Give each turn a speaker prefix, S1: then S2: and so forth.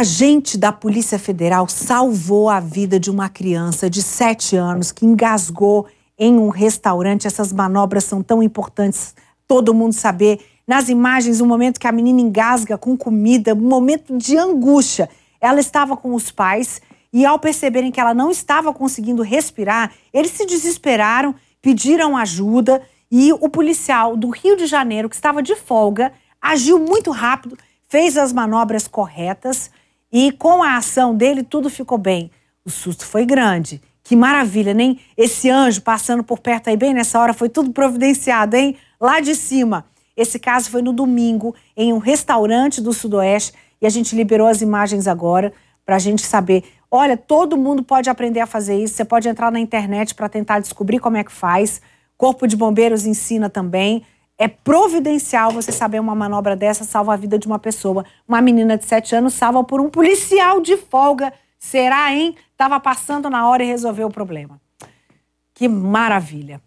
S1: agente da Polícia Federal salvou a vida de uma criança de 7 anos que engasgou em um restaurante. Essas manobras são tão importantes, todo mundo saber. Nas imagens, o um momento que a menina engasga com comida, um momento de angústia. Ela estava com os pais e, ao perceberem que ela não estava conseguindo respirar, eles se desesperaram, pediram ajuda e o policial do Rio de Janeiro, que estava de folga, agiu muito rápido, fez as manobras corretas e com a ação dele, tudo ficou bem. O susto foi grande. Que maravilha, nem esse anjo passando por perto aí, bem nessa hora, foi tudo providenciado, hein? Lá de cima. Esse caso foi no domingo, em um restaurante do Sudoeste, e a gente liberou as imagens agora para a gente saber. Olha, todo mundo pode aprender a fazer isso, você pode entrar na internet para tentar descobrir como é que faz. Corpo de Bombeiros ensina também. É providencial você saber uma manobra dessa salva a vida de uma pessoa. Uma menina de 7 anos salva por um policial de folga. Será, hein? Tava passando na hora e resolveu o problema.
S2: Que maravilha.